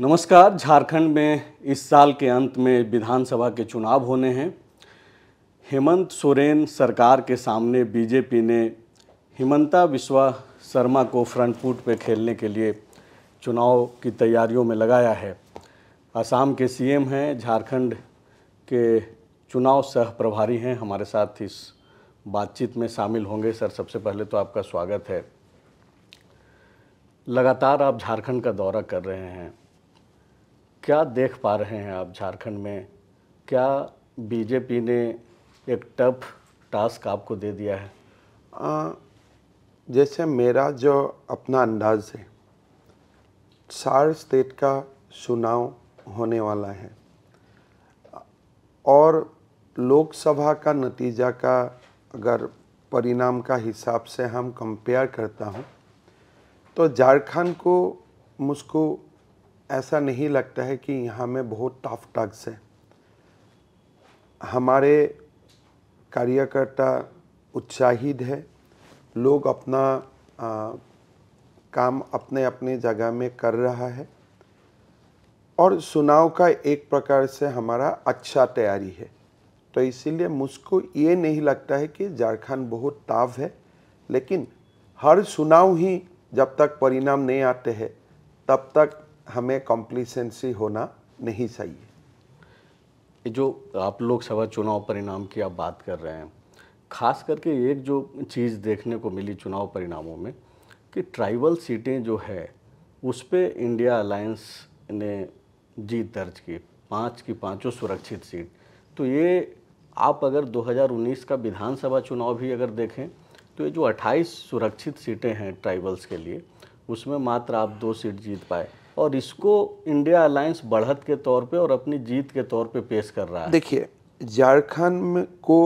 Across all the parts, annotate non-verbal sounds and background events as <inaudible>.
नमस्कार झारखंड में इस साल के अंत में विधानसभा के चुनाव होने हैं हेमंत सोरेन सरकार के सामने बीजेपी ने हिमंता विश्वा शर्मा को फ्रंट फुट पे खेलने के लिए चुनाव की तैयारियों में लगाया है असम के सीएम हैं झारखंड के चुनाव सह प्रभारी हैं हमारे साथ इस बातचीत में शामिल होंगे सर सबसे पहले तो आपका स्वागत है लगातार आप झारखंड का दौरा कर रहे हैं क्या देख पा रहे हैं आप झारखंड में क्या बीजेपी ने एक टफ टास्क आपको दे दिया है आ, जैसे मेरा जो अपना अंदाज है चार स्टेट का चुनाव होने वाला है और लोकसभा का नतीजा का अगर परिणाम का हिसाब से हम कंपेयर करता हूँ तो झारखंड को मुझको ऐसा नहीं लगता है कि यहाँ में बहुत टफ टग्स है हमारे कार्यकर्ता उत्साहित है लोग अपना आ, काम अपने अपने जगह में कर रहा है और चुनाव का एक प्रकार से हमारा अच्छा तैयारी है तो इसीलिए मुझको ये नहीं लगता है कि झारखंड बहुत ताव है लेकिन हर चुनाव ही जब तक परिणाम नहीं आते हैं तब तक हमें कॉम्प्लीसेंसी होना नहीं चाहिए जो आप लोकसभा चुनाव परिणाम की आप बात कर रहे हैं खास करके एक जो चीज़ देखने को मिली चुनाव परिणामों में कि ट्राइबल सीटें जो है उस पर इंडिया अलायंस ने जीत दर्ज की पाँच की पाँचों सुरक्षित सीट तो ये आप अगर 2019 का विधानसभा चुनाव भी अगर देखें तो ये जो 28 सुरक्षित सीटें हैं ट्राइबल्स के लिए उसमें मात्र आप दो सीट जीत पाए और इसको इंडिया अलायंस बढ़त के तौर पे और अपनी जीत के तौर पे पेश कर रहा है देखिए झारखंड को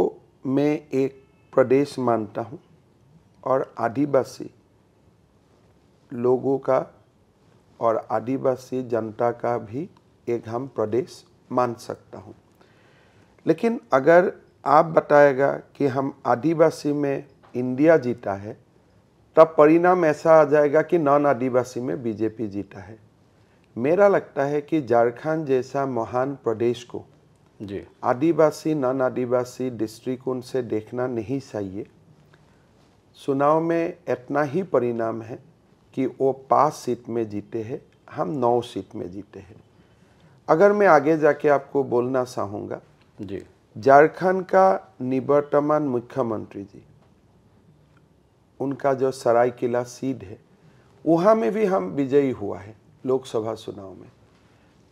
मैं एक प्रदेश मानता हूँ और आदिवासी लोगों का और आदिवासी जनता का भी एक हम प्रदेश मान सकता हूँ लेकिन अगर आप बताएगा कि हम आदिवासी में इंडिया जीता है तब परिणाम ऐसा आ जाएगा कि नॉन आदिवासी में बीजेपी जीता है मेरा लगता है कि झारखंड जैसा महान प्रदेश को जी आदिवासी नॉन आदिवासी दृष्टिकोण से देखना नहीं चाहिए चुनाव में इतना ही परिणाम है कि वो पाँच सीट में जीते हैं हम नौ सीट में जीते हैं अगर मैं आगे जाके आपको बोलना चाहूँगा जी झारखंड का निवर्तमान मुख्यमंत्री जी उनका जो सरायकिला सीट है वहाँ में भी हम विजयी हुआ है लोकसभा चुनाव में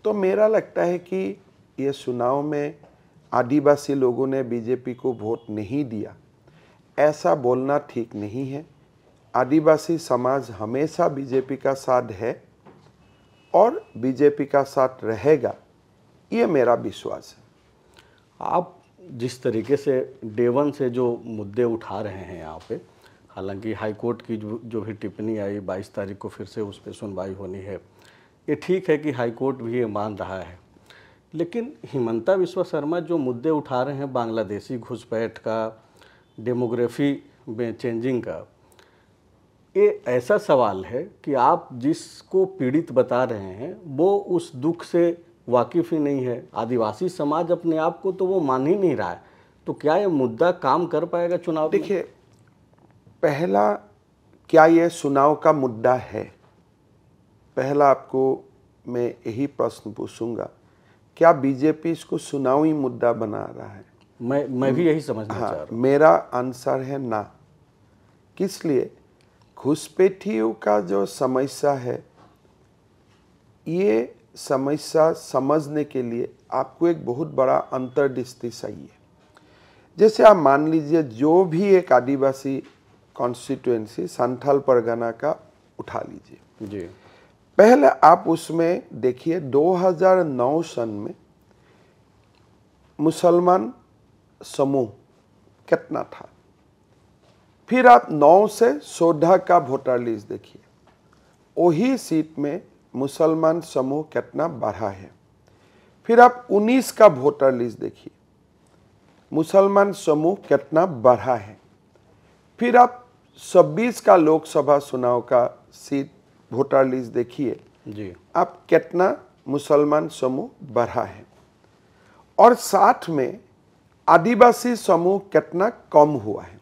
तो मेरा लगता है कि ये चुनाव में आदिवासी लोगों ने बीजेपी को वोट नहीं दिया ऐसा बोलना ठीक नहीं है आदिवासी समाज हमेशा बीजेपी का साथ है और बीजेपी का साथ रहेगा ये मेरा विश्वास है आप जिस तरीके से डेवन से जो मुद्दे उठा रहे हैं यहाँ पे हालांकि हाईकोर्ट की जो जो भी टिप्पणी आई 22 तारीख को फिर से उस पर सुनवाई होनी है ये ठीक है कि हाईकोर्ट भी ये मान रहा है लेकिन हिमंता विश्व शर्मा जो मुद्दे उठा रहे हैं बांग्लादेशी घुसपैठ का डेमोग्राफी में चेंजिंग का ये ऐसा सवाल है कि आप जिसको पीड़ित बता रहे हैं वो उस दुख से वाकिफ़ ही नहीं है आदिवासी समाज अपने आप को तो वो मान ही नहीं रहा है तो क्या ये मुद्दा काम कर पाएगा चुनाव देखिए पहला क्या ये चुनाव का मुद्दा है पहला आपको मैं यही प्रश्न पूछूंगा क्या बीजेपी इसको सुनावी मुद्दा बना रहा है मैं मैं भी हम्म। यही समझना हाँ, चाह रहा हूँ मेरा आंसर है ना किस लिए घुसपैठियों का जो समस्या है ये समस्या समझने के लिए आपको एक बहुत बड़ा अंतर्दृष्टि चाहिए जैसे आप मान लीजिए जो भी एक आदिवासी कॉन्स्टिट्युएंसी संथाल परगना का उठा लीजिए जी पहले आप उसमें देखिए 2009 सन में मुसलमान समूह कितना था फिर आप 9 से 16 का वोटर लिस्ट देखिए वही सीट में मुसलमान समूह कितना बढ़ा है फिर आप 19 का वोटर लिस्ट देखिए मुसलमान समूह कितना बढ़ा है फिर आप 26 का लोकसभा चुनाव का सीट वोटर लिस्ट देखिए जी आप कितना मुसलमान समूह बढ़ा है और साथ में आदिवासी समूह कितना कम हुआ है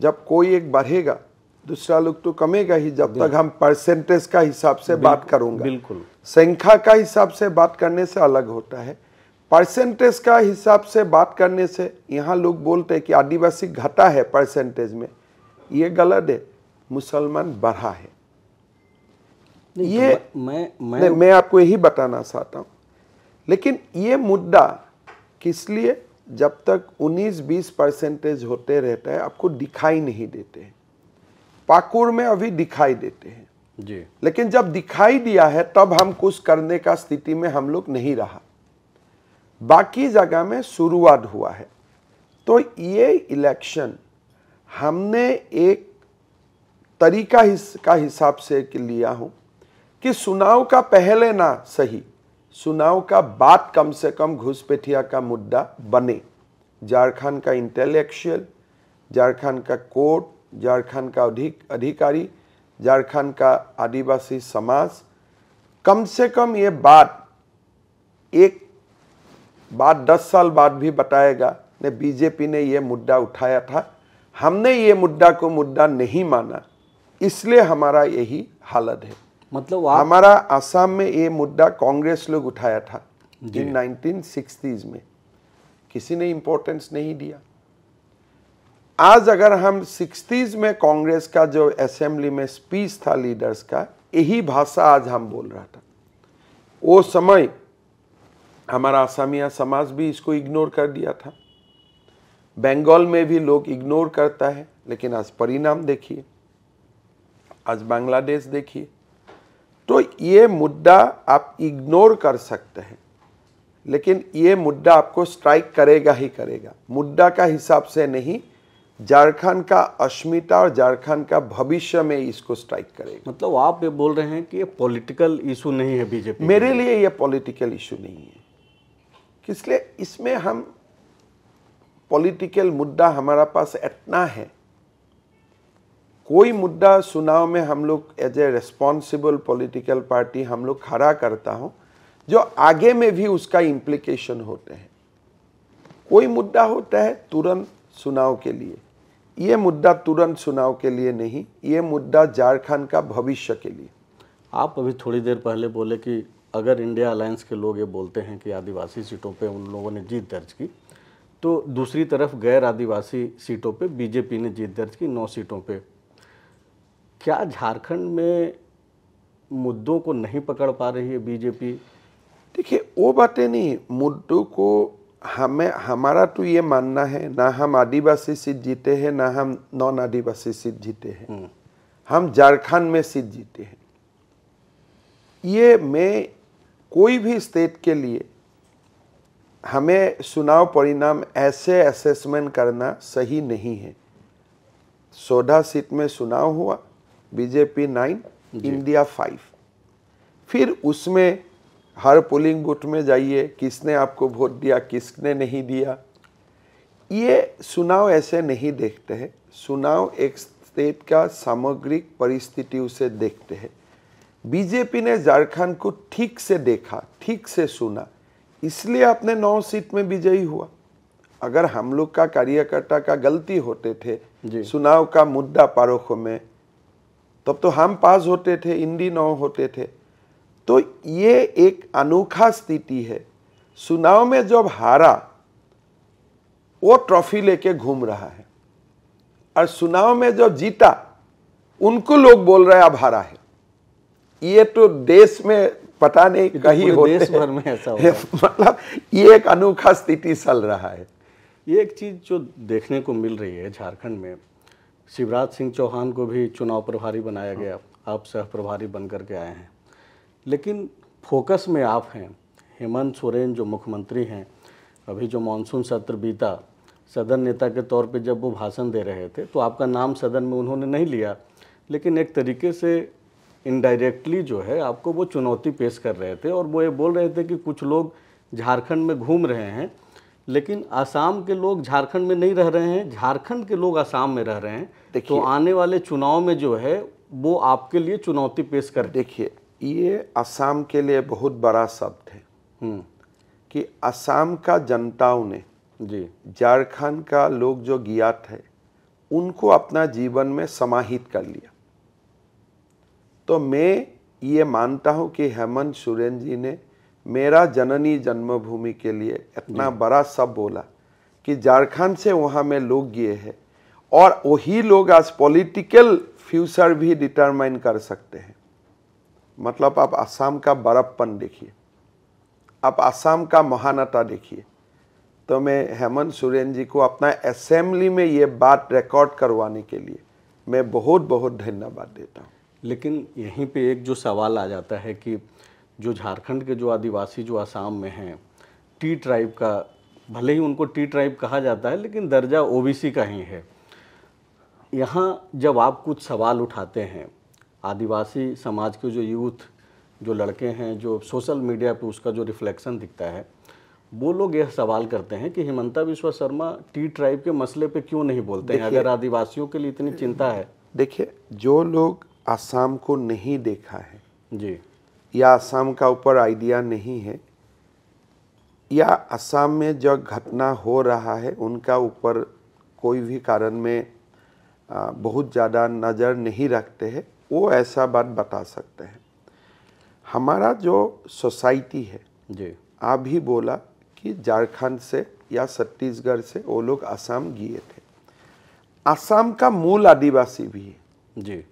जब कोई एक बढ़ेगा दूसरा लोग तो कमेगा ही जब तक हम परसेंटेज का हिसाब से बात करूंगा बिल्कुल संख्या का हिसाब से बात करने से अलग होता है परसेंटेज का हिसाब से बात करने से यहाँ लोग बोलते हैं कि आदिवासी घटा है परसेंटेज में ये गलत है मुसलमान बढ़ा है ये तो मैं मैं नहीं, मैं आपको यही बताना चाहता हूँ लेकिन ये मुद्दा किस लिए जब तक 19-20 परसेंटेज होते रहता है आपको दिखाई नहीं देते हैं पाकुड़ में अभी दिखाई देते हैं जी लेकिन जब दिखाई दिया है तब हम कुछ करने का स्थिति में हम लोग नहीं रहा बाकी जगह में शुरुआत हुआ है तो ये इलेक्शन हमने एक तरीका हिस, का हिसाब से लिया हूँ कि सुनाव का पहले ना सही सुनाव का बात कम से कम घुसपैठिया का मुद्दा बने झारखंड का इंटेलेक्चुअल झारखंड का कोर्ट झारखंड का अधिक अधिकारी झारखंड का आदिवासी समाज कम से कम ये बात एक बात दस साल बाद भी बताएगा ने बीजेपी ने यह मुद्दा उठाया था हमने ये मुद्दा को मुद्दा नहीं माना इसलिए हमारा यही हालत है मतलब आप... हमारा आसाम में ये मुद्दा कांग्रेस लोग उठाया था इन नाइनटीन में किसी ने इम्पोर्टेंस नहीं दिया आज अगर हम सिक्सटीज में कांग्रेस का जो असेंबली में स्पीच था लीडर्स का यही भाषा आज हम बोल रहा था वो समय हमारा असमिया समाज भी इसको इग्नोर कर दिया था बंगाल में भी लोग इग्नोर करता है लेकिन आज परिणाम देखिए आज बांग्लादेश देखिए तो ये मुद्दा आप इग्नोर कर सकते हैं लेकिन ये मुद्दा आपको स्ट्राइक करेगा ही करेगा मुद्दा का हिसाब से नहीं झारखंड का अस्मिता और झारखंड का भविष्य में इसको स्ट्राइक करेगा मतलब आप ये बोल रहे हैं कि ये पॉलिटिकल इशू नहीं है बीजेपी मेरे लिए ये पॉलिटिकल इशू नहीं है किसलिए इसमें हम पॉलिटिकल मुद्दा हमारा पास इतना है कोई मुद्दा चुनाव में हम लोग as a responsible political party हम लोग खड़ा करता हूँ जो आगे में भी उसका इम्प्लीकेशन होते हैं कोई मुद्दा होता है तुरंत चुनाव के लिए ये मुद्दा तुरंत चुनाव के लिए नहीं ये मुद्दा झारखंड का भविष्य के लिए आप अभी थोड़ी देर पहले बोले कि अगर इंडिया अलायंस के लोग ये बोलते हैं कि आदिवासी सीटों पे उन लोगों ने जीत दर्ज की तो दूसरी तरफ गैर आदिवासी सीटों पे बीजेपी ने जीत दर्ज की नौ सीटों पे क्या झारखंड में मुद्दों को नहीं पकड़ पा रही है बीजेपी देखिए वो बातें नहीं मुद्दों को हमें हमारा तो ये मानना है ना हम आदिवासी सीट जीते हैं ना हम नॉन आदिवासी सीट जीते हैं हम्म। हम झारखंड में सीट जीते हैं ये मैं कोई भी स्टेट के लिए हमें चुनाव परिणाम ऐसे असेसमेंट करना सही नहीं है सोडा सीट में चुनाव हुआ बीजेपी नाइन इंडिया फाइव फिर उसमें हर पोलिंग बूथ में जाइए किसने आपको वोट दिया किसने नहीं दिया ये चुनाव ऐसे नहीं देखते हैं चुनाव एक स्टेट का सामग्रिक परिस्थिति उसे देखते हैं बीजेपी ने झारखंड को ठीक से देखा ठीक से सुना इसलिए आपने नौ सीट में विजयी हुआ अगर हम लोग का कार्यकर्ता का गलती होते थे चुनाव का मुद्दा पारोखों में तब तो हम पास होते थे हिंदी नौ होते थे तो ये एक अनोखा स्थिति है चुनाव में जब हारा वो ट्रॉफी लेके घूम रहा है और चुनाव में जब जीता उनको लोग बोल रहे अब हारा है ये तो देश में पता नहीं तो कहीं होते देश भर में ऐसा <laughs> मतलब ये एक अनोखा स्थिति चल रहा है ये एक चीज़ जो देखने को मिल रही है झारखंड में शिवराज सिंह चौहान को भी चुनाव प्रभारी बनाया गया आप सह प्रभारी बन के आए हैं लेकिन फोकस में आप हैं हेमंत सोरेन जो मुख्यमंत्री हैं अभी जो मानसून सत्र बीता सदन नेता के तौर पे जब वो भाषण दे रहे थे तो आपका नाम सदन में उन्होंने नहीं लिया लेकिन एक तरीके से इनडायरेक्टली जो है आपको वो चुनौती पेश कर रहे थे और वो ये बोल रहे थे कि कुछ लोग झारखंड में घूम रहे हैं लेकिन असम के लोग झारखंड में नहीं रह रहे हैं झारखंड के लोग असम में रह रहे हैं तो आने वाले चुनाव में जो है वो आपके लिए चुनौती पेश कर देखिए ये असम के लिए बहुत बड़ा शब्द है हम्म। कि असम का जनताओं ने जी झारखंड का लोग जो ज्ञात है उनको अपना जीवन में समाहित कर लिया तो मैं ये मानता हूँ कि हेमंत सोरेन जी ने मेरा जननी जन्मभूमि के लिए इतना हम्म। बड़ा सब बोला कि झारखंड से वहाँ में लोग गए हैं और वही लोग आज पॉलिटिकल फ्यूचर भी डिटरमाइन कर सकते हैं मतलब आप आसाम का बड़प्पन देखिए आप आसाम का महानता देखिए तो मैं हेमंत सुरेन जी को अपना असेंबली में ये बात रिकॉर्ड करवाने के लिए मैं बहुत बहुत धन्यवाद देता हूँ लेकिन यहीं पे एक जो सवाल आ जाता है कि जो झारखंड के जो आदिवासी जो आसाम में हैं टी ट्राइब का भले ही उनको टी ट्राइब कहा जाता है लेकिन दर्जा ओबीसी का ही है यहाँ जब आप कुछ सवाल उठाते हैं आदिवासी समाज के जो यूथ जो लड़के हैं जो सोशल मीडिया पे उसका जो रिफ्लेक्शन दिखता है वो लोग यह सवाल करते हैं कि हिमंता विश्व शर्मा टी ट्राइब के मसले पे क्यों नहीं बोलते हैं अगर आदिवासियों के लिए इतनी चिंता है देखिए जो लोग आसाम को नहीं देखा है जी या असम का ऊपर आइडिया नहीं है या असम में जो घटना हो रहा है उनका ऊपर कोई भी कारण में बहुत ज़्यादा नज़र नहीं रखते हैं वो ऐसा बात बता सकते हैं हमारा जो सोसाइटी है जी आप ही बोला कि झारखंड से या छत्तीसगढ़ से वो लोग असम गए थे असम का मूल आदिवासी भी है जी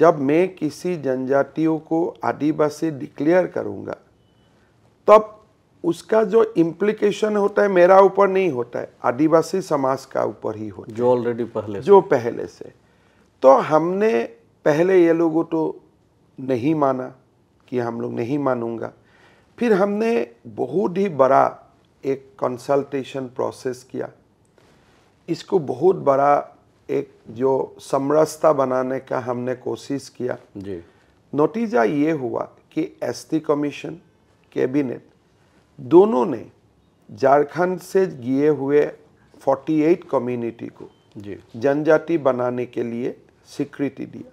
जब मैं किसी जनजातियों को आदिवासी डिक्लेयर करूँगा तब उसका जो इम्प्लीकेशन होता है मेरा ऊपर नहीं होता है आदिवासी समाज का ऊपर ही होता है जो ऑलरेडी पहले जो पहले से तो हमने पहले ये लोगों तो नहीं माना कि हम लोग नहीं मानूंगा फिर हमने बहुत ही बड़ा एक कंसल्टेशन प्रोसेस किया इसको बहुत बड़ा एक जो समरसता बनाने का हमने कोशिश किया जी नतीजा ये हुआ कि एसटी कमीशन कैबिनेट दोनों ने झारखंड से गिए हुए 48 कम्युनिटी को जनजाति बनाने के लिए स्वीकृति दिया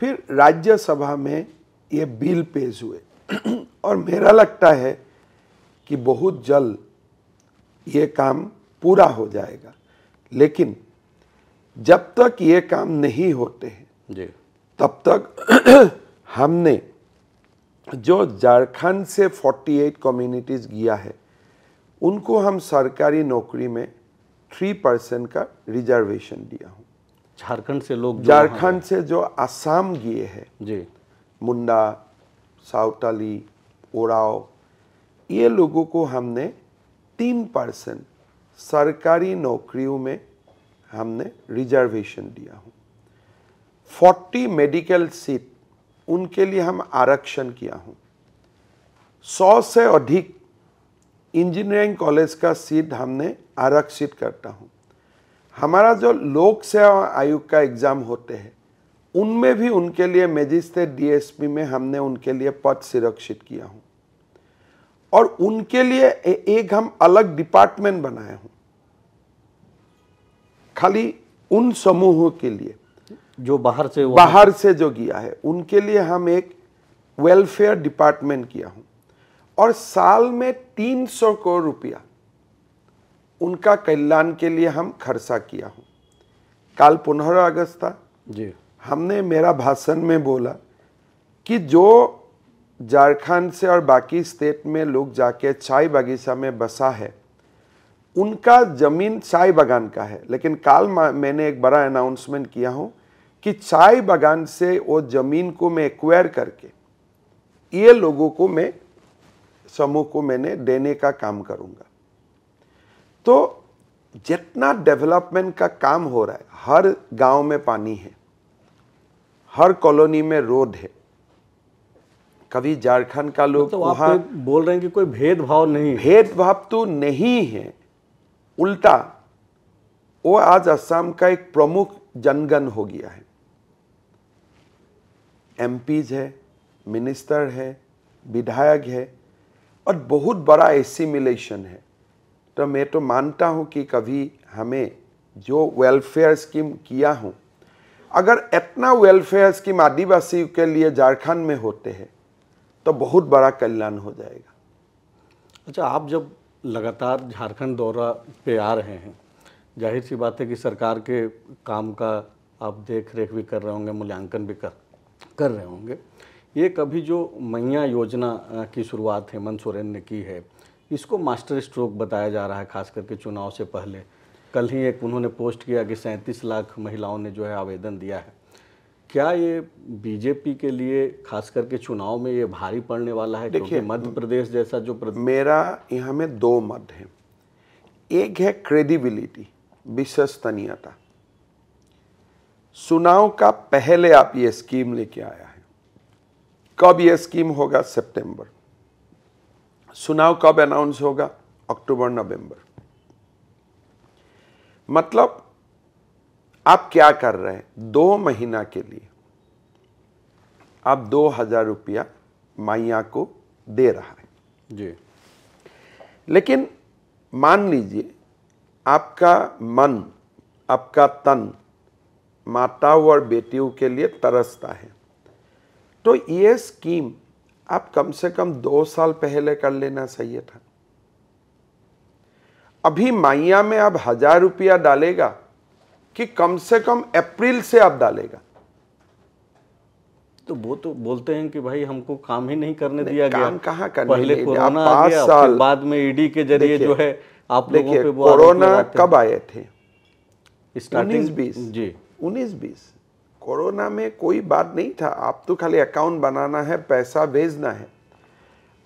फिर राज्यसभा में ये बिल पेश हुए <clears throat> और मेरा लगता है कि बहुत जल्द ये काम पूरा हो जाएगा लेकिन जब तक ये काम नहीं होते हैं जी तब तक <clears throat> हमने जो झारखंड से 48 कम्युनिटीज़ गया है उनको हम सरकारी नौकरी में थ्री परसेंट का रिजर्वेशन दिया हूँ झारखंड से लोग झारखंड से जो आसाम गए हैं जी मुंडा सावताली ओराव ये लोगों को हमने तीन परसेंट सरकारी नौकरियों में हमने रिजर्वेशन दिया हूँ 40 मेडिकल सीट उनके लिए हम आरक्षण किया हूँ 100 से अधिक इंजीनियरिंग कॉलेज का सीट हमने आरक्षित करता हूँ हमारा जो लोक सेवा आयोग का एग्ज़ाम होते हैं उनमें भी उनके लिए मेजिस्ट्रेट डीएसपी में हमने उनके लिए पद सुरक्षित किया हूँ और उनके लिए एक हम अलग डिपार्टमेंट बनाए हूँ खाली उन समूहों के लिए जो बाहर से बाहर से जो किया है उनके लिए हम एक वेलफेयर डिपार्टमेंट किया हूं और साल में 300 करोड़ रुपया उनका कल्याण के लिए हम खर्चा किया हूं काल पंद्रह अगस्त था जी हमने मेरा भाषण में बोला कि जो झारखंड से और बाकी स्टेट में लोग जाके चाय बगीचा में बसा है उनका ज़मीन चाय बागान का है लेकिन काल मैंने एक बड़ा अनाउंसमेंट किया हूं कि चाय बागान से वो ज़मीन को मैं एक्वायर करके ये लोगों को मैं समूह को मैंने देने का काम करूंगा तो जितना डेवलपमेंट का काम हो रहा है हर गांव में पानी है हर कॉलोनी में रोड है कभी झारखंड का लोग मतलब तो वहां बोल रहे हैं कि कोई भेदभाव नहीं भेदभाव तो नहीं है उल्टा वो आज असम का एक प्रमुख जनगण हो गया है एम है मिनिस्टर है विधायक है और बहुत बड़ा एसिमिलेशन है तो मैं तो मानता हूँ कि कभी हमें जो वेलफेयर स्कीम किया हूँ अगर इतना वेलफेयर स्कीम आदिवासी के लिए झारखंड में होते हैं तो बहुत बड़ा कल्याण हो जाएगा अच्छा आप जब लगातार झारखंड दौरा पे आ रहे हैं जाहिर सी बात है कि सरकार के काम का आप देख रेख भी कर रहे होंगे मूल्यांकन भी कर कर रहे होंगे ये कभी जो मैया योजना की शुरुआत हेमंत सोरेन ने की है इसको मास्टर स्ट्रोक बताया जा रहा है खास करके चुनाव से पहले कल ही एक उन्होंने पोस्ट किया कि सैंतीस लाख महिलाओं ने जो है आवेदन दिया है क्या ये बीजेपी के लिए खास करके चुनाव में ये भारी पड़ने वाला है देखिए मध्य प्रदेश जैसा जो प्रदेश मेरा यहाँ में दो मत है एक है क्रेडिबिलिटी विश्वसनीयता चुनाव का पहले आप ये स्कीम लेके आया है कब ये स्कीम होगा सितंबर चुनाव कब अनाउंस होगा अक्टूबर नवंबर मतलब आप क्या कर रहे हैं दो महीना के लिए आप दो हजार रुपया माइया को दे रहा है जी लेकिन मान लीजिए आपका मन आपका तन माताओं और बेटियों के लिए तरसता है तो ये स्कीम आप कम से कम दो साल पहले कर लेना चाहिए था अभी माइया में आप हजार रुपया डालेगा कि कम से कम अप्रैल से आप डालेगा तो वो तो बोलते हैं कि भाई हमको काम ही नहीं करने नहीं, दिया काम गया कहाँ करने पहले कोरोना आ गया साल बाद में ईडी e के जरिए जो है आप लोगों पे कोरोना कब आए थे उन्नीस बीस जी उन्नीस बीस कोरोना में कोई बात नहीं था आप तो खाली अकाउंट बनाना है पैसा भेजना है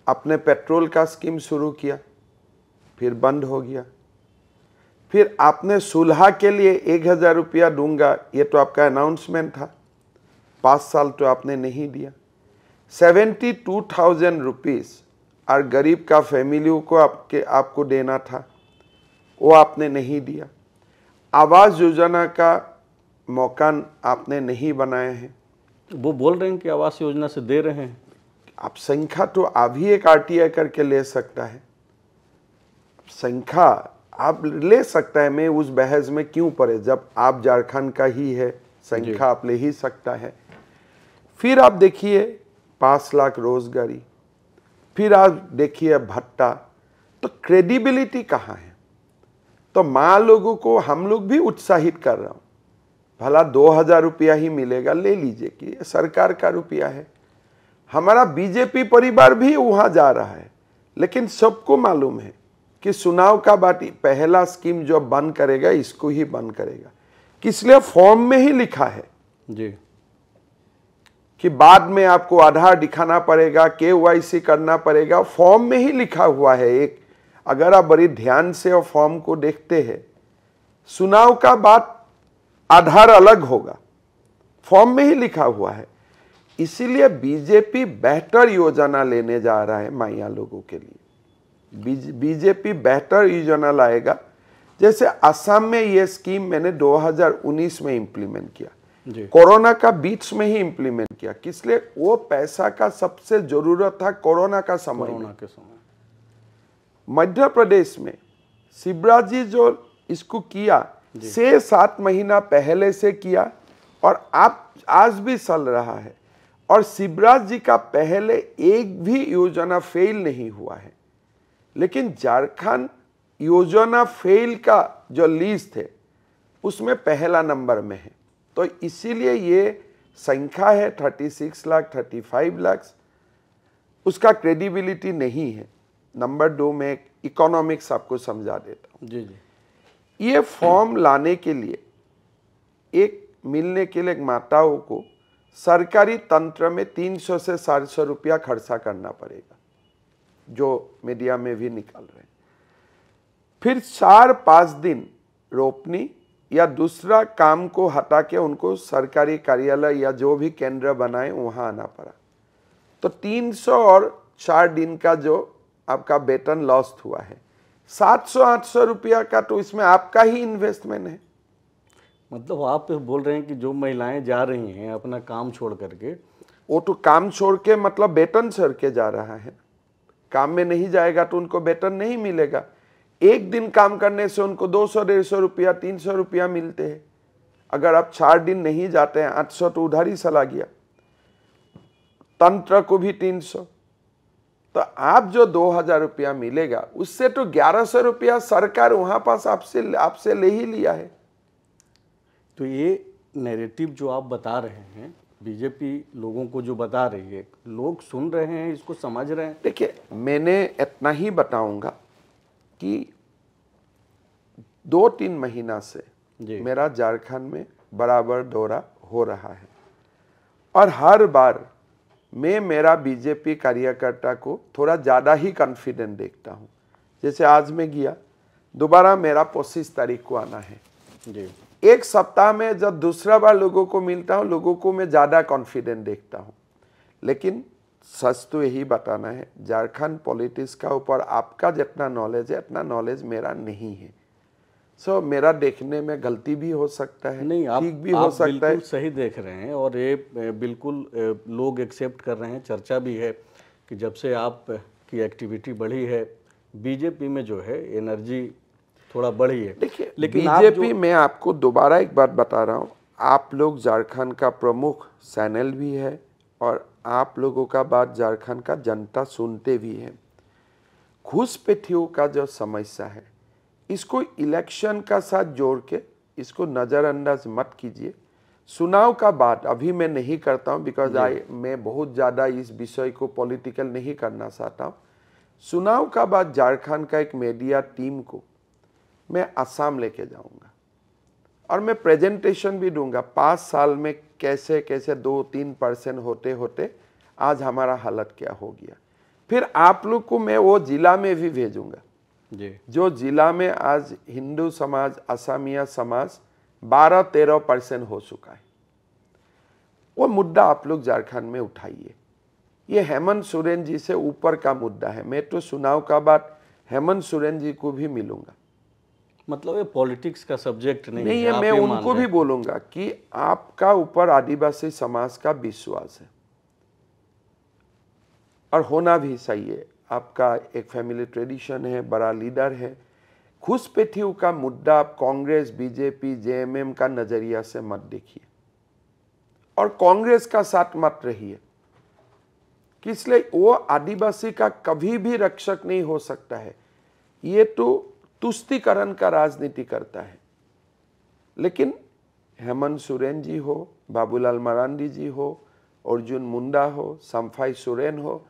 आपने पेट्रोल का स्कीम शुरू किया फिर बंद हो गया फिर आपने सुलहा के लिए एक हज़ार रुपया दूंगा ये तो आपका अनाउंसमेंट था पाँच साल तो आपने नहीं दिया सेवेंटी टू थाउजेंड रुपीज़ और गरीब का फैमिली को आपके आपको देना था वो आपने नहीं दिया आवास योजना का मौकान आपने नहीं बनाया है वो बोल रहे हैं कि आवास योजना से दे रहे हैं आप संख्या तो अभी एक आर करके ले सकता है संख्या आप ले सकता है मैं उस बहस में क्यों पड़े जब आप झारखंड का ही है संख्या आप ले ही सकता है फिर आप देखिए पांच लाख रोजगारी फिर आप देखिए भट्टा तो क्रेडिबिलिटी कहाँ है तो माँ लोगों को हम लोग भी उत्साहित कर रहा हूँ भला दो हज़ार रुपया ही मिलेगा ले लीजिए कि सरकार का रुपया है हमारा बीजेपी परिवार भी वहाँ जा रहा है लेकिन सबको मालूम है कि सुनाव का बात पहला स्कीम जो बंद करेगा इसको ही बंद करेगा किसलिए फॉर्म में ही लिखा है जी कि बाद में आपको आधार दिखाना पड़ेगा के करना पड़ेगा फॉर्म में ही लिखा हुआ है एक अगर आप बड़ी ध्यान से और फॉर्म को देखते हैं सुनाव का बात आधार अलग होगा फॉर्म में ही लिखा हुआ है इसीलिए बीजेपी बेहतर योजना लेने जा रहा है माइया लोगों के लिए बीजेपी बेहतर योजना लाएगा जैसे असम में ये स्कीम मैंने 2019 में इम्प्लीमेंट किया कोरोना का बीच में ही इम्प्लीमेंट किया लिए वो पैसा का सबसे जरूरत था कोरोना का समय कोरोना के समय मध्य प्रदेश में शिवराज जी जो इसको किया से सात महीना पहले से किया और आप आज भी चल रहा है और शिवराज जी का पहले एक भी योजना फेल नहीं हुआ है लेकिन झारखंड योजना फेल का जो लिस्ट है उसमें पहला नंबर में है तो इसीलिए ये संख्या है 36 लाख 35 लाख उसका क्रेडिबिलिटी नहीं है नंबर दो में इकोनॉमिक्स आपको समझा देता हूँ जी जी ये फॉर्म लाने के लिए एक मिलने के लिए माताओं को सरकारी तंत्र में 300 से 400 रुपया खर्चा करना पड़ेगा जो मीडिया में भी निकाल रहे हैं फिर चार पांच दिन रोपनी या दूसरा काम को हटा के उनको सरकारी कार्यालय या जो भी केंद्र बनाए वहां आना पड़ा तो 300 और चार दिन का जो आपका वेतन लॉस्ट हुआ है 700-800 रुपया का तो इसमें आपका ही इन्वेस्टमेंट है मतलब आप बोल रहे हैं कि जो महिलाएं जा रही हैं अपना काम छोड़ करके वो तो काम छोड़ के मतलब वेतन छोड़ के जा रहा है काम में नहीं जाएगा तो उनको वेतन नहीं मिलेगा एक दिन काम करने से उनको दो सौ डेढ़ सौ रुपया तीन सौ रुपया मिलते हैं अगर आप चार दिन नहीं जाते हैं आठ सौ तो उधर ही चला गया तंत्र को भी तीन सौ तो आप जो दो हजार रुपया मिलेगा उससे तो ग्यारह सौ रुपया सरकार वहां पास आपसे आपसे ले ही लिया है तो ये नैरेटिव जो आप बता रहे हैं बीजेपी लोगों को जो बता रही है लोग सुन रहे हैं इसको समझ रहे हैं देखिए मैंने इतना ही बताऊंगा कि दो तीन महीना से मेरा झारखंड में बराबर दौरा हो रहा है और हर बार मैं मेरा बीजेपी कार्यकर्ता को थोड़ा ज़्यादा ही कॉन्फिडेंट देखता हूँ जैसे आज मैं गया दोबारा मेरा पच्चीस तारीख को आना है जी एक सप्ताह में जब दूसरा बार लोगों को मिलता हूँ लोगों को मैं ज़्यादा कॉन्फिडेंट देखता हूँ लेकिन सच तो यही बताना है झारखंड पॉलिटिक्स का ऊपर आपका जितना नॉलेज है इतना नॉलेज मेरा नहीं है सो so, मेरा देखने में गलती भी हो सकता है नहीं आप, ठीक भी आप हो सकता है सही देख रहे हैं और ये बिल्कुल लोग एक्सेप्ट कर रहे हैं चर्चा भी है कि जब से आप की एक्टिविटी बढ़ी है बीजेपी में जो है एनर्जी थोड़ा बढ़ी है देखिए लेकिन बीजेपी में आपको दोबारा एक बात बता रहा हूँ आप लोग झारखंड का प्रमुख चैनल भी है और आप लोगों का बात झारखंड का जनता सुनते भी है घुसपैठियों का जो समस्या है इसको इलेक्शन का साथ जोड़ के इसको नज़रअंदाज मत कीजिए चुनाव का बात अभी मैं नहीं करता हूँ बिकॉज आई मैं बहुत ज़्यादा इस विषय को पॉलिटिकल नहीं करना चाहता हूँ चुनाव का बात झारखंड का एक मीडिया टीम को मैं आसाम लेके जाऊंगा और मैं प्रेजेंटेशन भी दूंगा पाँच साल में कैसे कैसे दो तीन परसेंट होते होते आज हमारा हालत क्या हो गया फिर आप लोग को मैं वो जिला में भी भेजूंगा जी जो जिला में आज हिंदू समाज असमिया समाज बारह तेरह परसेंट हो चुका है वो मुद्दा आप लोग झारखंड में उठाइए ये हेमंत सोरेन जी से ऊपर का मुद्दा है मैं तो चुनाव का बात हेमंत सोरेन जी को भी मिलूंगा मतलब ये पॉलिटिक्स का सब्जेक्ट नहीं, नहीं है मैं उनको भी बोलूंगा कि आपका ऊपर आदिवासी समाज का विश्वास है और होना भी सही है आपका एक फैमिली ट्रेडिशन है बड़ा लीडर है घुसपैठियों का मुद्दा आप कांग्रेस बीजेपी जेएमएम का नज़रिया से मत देखिए और कांग्रेस का साथ मत रहिए किसलिए वो आदिवासी का कभी भी रक्षक नहीं हो सकता है ये तो तुष्टिकरण का राजनीति करता है लेकिन हेमंत सोरेन जी हो बाबूलाल मरांडी जी हो अर्जुन मुंडा हो सम्फाई सोरेन हो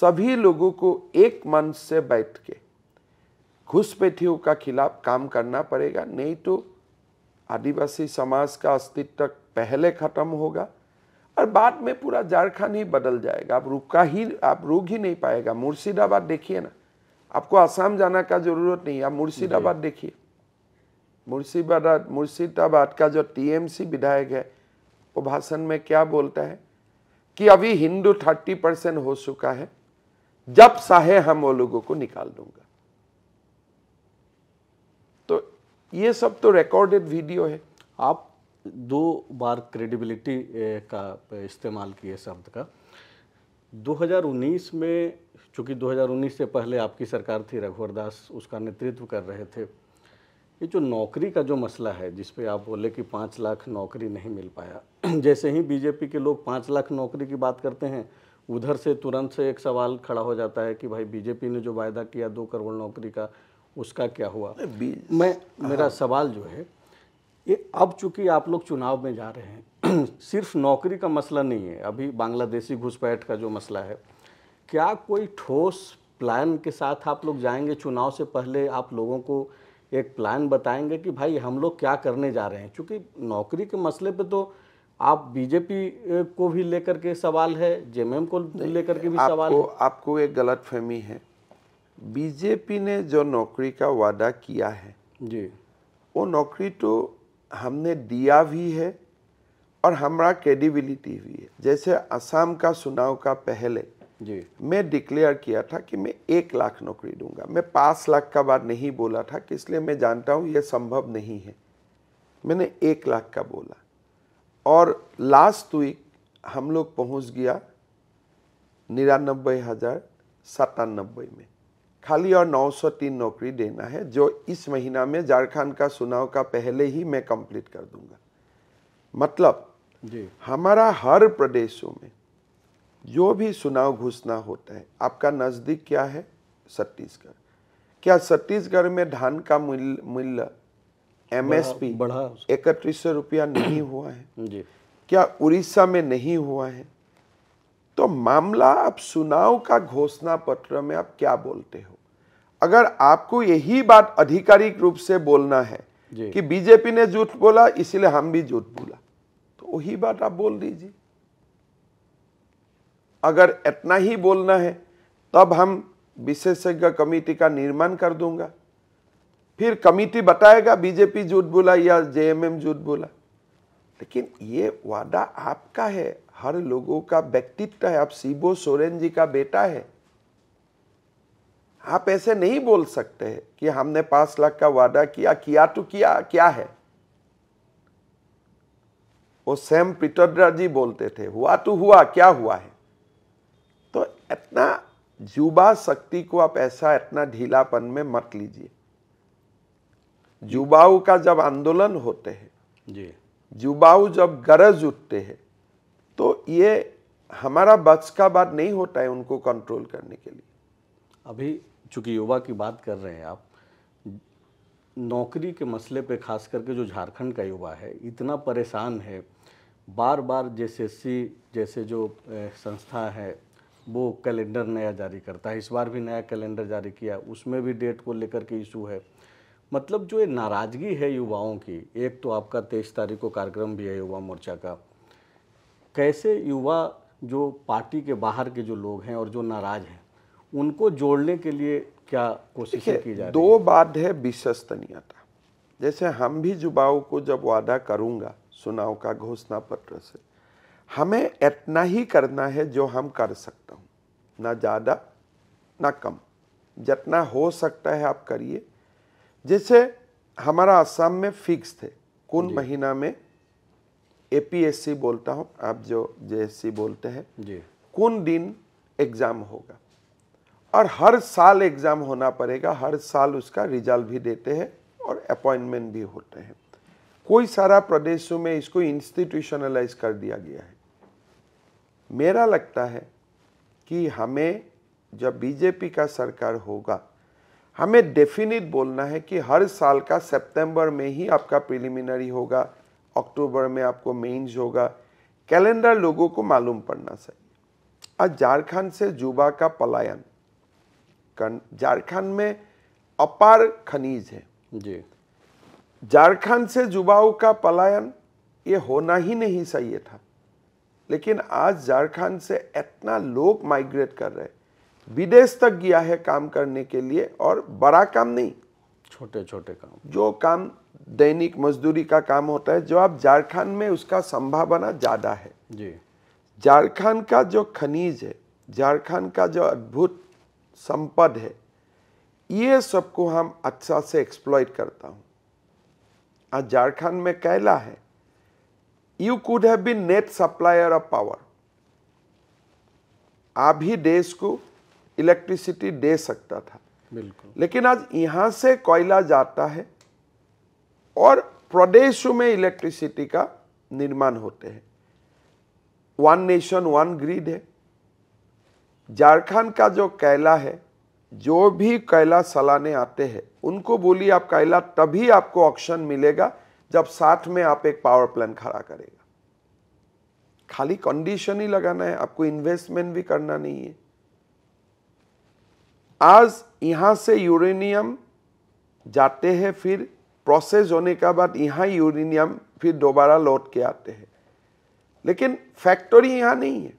सभी लोगों को एक मन से बैठ के घुसपैठियों का खिलाफ काम करना पड़ेगा नहीं तो आदिवासी समाज का अस्तित्व पहले खत्म होगा और बाद में पूरा झारखंड ही बदल जाएगा आप रुका ही आप रुक ही नहीं पाएगा मुर्शिदाबाद देखिए ना आपको आसाम जाना का जरूरत नहीं आप मुर्शिदाबाद देखिए मुर्शिदाबाद मुर्शिदाबाद का जो टीएमसी विधायक है वो भाषण में क्या बोलता है कि अभी हिंदू थर्टी परसेंट हो चुका है जब साहे हम वो लोगों को निकाल दूंगा तो ये सब तो रिकॉर्डेड वीडियो है आप दो बार क्रेडिबिलिटी का इस्तेमाल किए शब्द का 2019 में चूँकि 2019 से पहले आपकी सरकार थी रघुवर दास उसका नेतृत्व कर रहे थे ये जो नौकरी का जो मसला है जिस पे आप बोले कि पाँच लाख नौकरी नहीं मिल पाया <clears throat> जैसे ही बीजेपी के लोग पाँच लाख नौकरी की बात करते हैं उधर से तुरंत से एक सवाल खड़ा हो जाता है कि भाई बीजेपी ने जो वायदा किया दो करोड़ नौकरी का उसका क्या हुआ मैं मेरा हाँ। सवाल जो है ये अब चूँकि आप लोग चुनाव में जा रहे हैं <clears throat> सिर्फ नौकरी का मसला नहीं है अभी बांग्लादेशी घुसपैठ का जो मसला है क्या कोई ठोस प्लान के साथ आप लोग जाएंगे चुनाव से पहले आप लोगों को एक प्लान बताएंगे कि भाई हम लोग क्या करने जा रहे हैं क्योंकि नौकरी के मसले पे तो आप बीजेपी को भी लेकर के सवाल है जेएमएम को लेकर के भी आपको, सवाल है आपको एक गलत फहमी है बीजेपी ने जो नौकरी का वादा किया है जी वो नौकरी तो हमने दिया भी है और हमारा क्रेडिबिलिटी भी है जैसे असम का चुनाव का पहले जी मैं डिक्लेयर किया था कि मैं एक लाख नौकरी दूंगा मैं पाँच लाख का बात नहीं बोला था कि इसलिए मैं जानता हूँ ये संभव नहीं है मैंने एक लाख का बोला और लास्ट वीक हम लोग पहुँच गया निरानबे हज़ार सतानबे में खाली और 903 नौकरी देना है जो इस महीना में झारखंड का चुनाव का पहले ही मैं कंप्लीट कर दूंगा मतलब जी हमारा हर प्रदेशों में जो भी चुनाव घोषणा होता है आपका नज़दीक क्या है छत्तीसगढ़ क्या छत्तीसगढ़ में धान का मूल्य मूल्य एम एस पी इकतीस सौ रुपया नहीं हुआ है जी। क्या उड़ीसा में नहीं हुआ है तो मामला आप चुनाव का घोषणा पत्र में आप क्या बोलते हो अगर आपको यही बात आधिकारिक रूप से बोलना है कि बीजेपी ने झूठ बोला इसलिए हम भी झूठ बोला तो वही बात आप बोल दीजिए अगर इतना ही बोलना है तब हम विशेषज्ञ कमेटी का निर्माण कर दूंगा फिर कमेटी बताएगा बीजेपी झूठ बोला या जेएमएम झूठ बोला लेकिन ये वादा आपका है हर लोगों का व्यक्तित्व है आप सीबो सोरेन जी का बेटा है आप ऐसे नहीं बोल सकते हैं कि हमने पांच लाख का वादा किया किया तो किया क्या है वो सैम पिटोड्रा जी बोलते थे हुआ तो हुआ क्या हुआ है इतना जुबा शक्ति को आप ऐसा इतना ढीलापन में मत लीजिए जुबाऊ का जब आंदोलन होते हैं जी जुबाऊ जब गरज उठते हैं तो ये हमारा बच का बात नहीं होता है उनको कंट्रोल करने के लिए अभी चूंकि युवा की बात कर रहे हैं आप नौकरी के मसले पे खास करके जो झारखंड का युवा है इतना परेशान है बार बार जैसे सी जैसे जो संस्था है वो कैलेंडर नया जारी करता है इस बार भी नया कैलेंडर जारी किया उसमें भी डेट को लेकर के इशू है मतलब जो ये नाराज़गी है युवाओं की एक तो आपका तेईस तारीख को कार्यक्रम भी है युवा मोर्चा का कैसे युवा जो पार्टी के बाहर के जो लोग हैं और जो नाराज़ हैं उनको जोड़ने के लिए क्या कोशिशें की जा दो बात है विश्वसनीयता जैसे हम भी युवाओं को जब वादा करूंगा चुनाव का घोषणा पत्र से हमें इतना ही करना है जो हम कर सकता हूँ ना ज़्यादा ना कम जितना हो सकता है आप करिए जैसे हमारा आसाम में फिक्स थे कौन महीना में एपीएससी बोलता हूँ आप जो जेएससी बोलते हैं कौन दिन एग्ज़ाम होगा और हर साल एग्ज़ाम होना पड़ेगा हर साल उसका रिजल्ट भी देते हैं और अपॉइंटमेंट भी होते हैं कोई सारा प्रदेशों में इसको इंस्टीट्यूशनलाइज कर दिया गया है मेरा लगता है कि हमें जब बीजेपी का सरकार होगा हमें डेफिनेट बोलना है कि हर साल का सितंबर में ही आपका प्रिलिमिनरी होगा अक्टूबर में आपको मेंस होगा कैलेंडर लोगों को मालूम पड़ना चाहिए आज झारखंड से जुबा का पलायन झारखंड में अपार खनिज है जी झारखंड से जुबाओं का पलायन ये होना ही नहीं चाहिए था लेकिन आज झारखंड से इतना लोग माइग्रेट कर रहे विदेश तक गया है काम करने के लिए और बड़ा काम नहीं छोटे छोटे काम जो काम दैनिक मजदूरी का काम होता है जो आप झारखंड में उसका संभावना ज़्यादा है जी झारखंड का जो खनिज है झारखंड का जो अद्भुत संपद है ये सबको हम अच्छा से एक्सप्लॉयट करता हूँ आज झारखंड में कैला है you could have been net supplier of power आप ही देश को इलेक्ट्रिसिटी दे सकता था बिल्कुल लेकिन आज यहां से कोयला जाता है और प्रदेशों में इलेक्ट्रिसिटी का निर्माण होते हैं वन नेशन वन ग्रिड है झारखंड का जो कैला है जो भी कैला सलाने आते हैं उनको बोलिए आप कैला तभी आपको ऑप्शन मिलेगा जब साथ में आप एक पावर प्लांट खड़ा करेगा खाली कंडीशन ही लगाना है आपको इन्वेस्टमेंट भी करना नहीं है आज यहां से यूरेनियम जाते हैं फिर प्रोसेस होने का बाद यहां यूरेनियम फिर दोबारा लौट के आते हैं लेकिन फैक्ट्री यहां नहीं है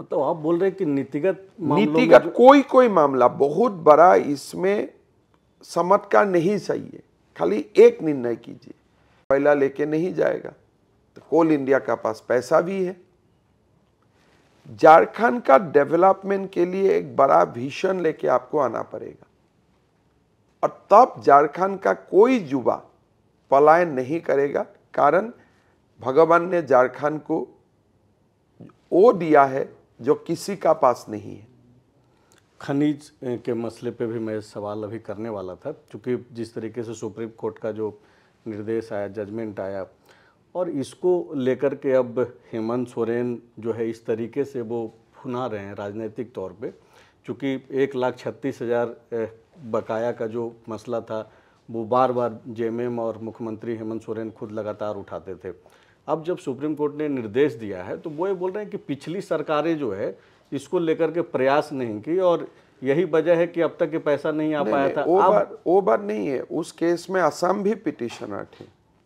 मतलब आप बोल रहे हैं कि नीतिगत नीतिगत कोई कोई मामला बहुत बड़ा इसमें समत का नहीं चाहिए खाली एक निर्णय कीजिए कोयला लेके नहीं जाएगा तो कोल इंडिया का पास पैसा भी है झारखंड का डेवलपमेंट के लिए एक बड़ा भीषण लेके आपको आना पड़ेगा और तब झारखंड का कोई युवा पलायन नहीं करेगा कारण भगवान ने झारखंड को वो दिया है जो किसी का पास नहीं है खनिज के मसले पे भी मैं सवाल अभी करने वाला था क्योंकि जिस तरीके से सुप्रीम कोर्ट का जो निर्देश आया जजमेंट आया और इसको लेकर के अब हेमंत सोरेन जो है इस तरीके से वो फुना रहे हैं राजनीतिक तौर पे क्योंकि एक लाख छत्तीस हज़ार बकाया का जो मसला था वो बार बार जे और मुख्यमंत्री हेमंत सोरेन खुद लगातार उठाते थे अब जब सुप्रीम कोर्ट ने निर्देश दिया है तो वो ये बोल रहे हैं कि पिछली सरकारें जो है इसको लेकर के प्रयास नहीं की और यही वजह है कि अब तक ये पैसा नहीं आ नहीं, पाया नहीं, था वो बात नहीं है उस केस में असम भी पिटिशनर थे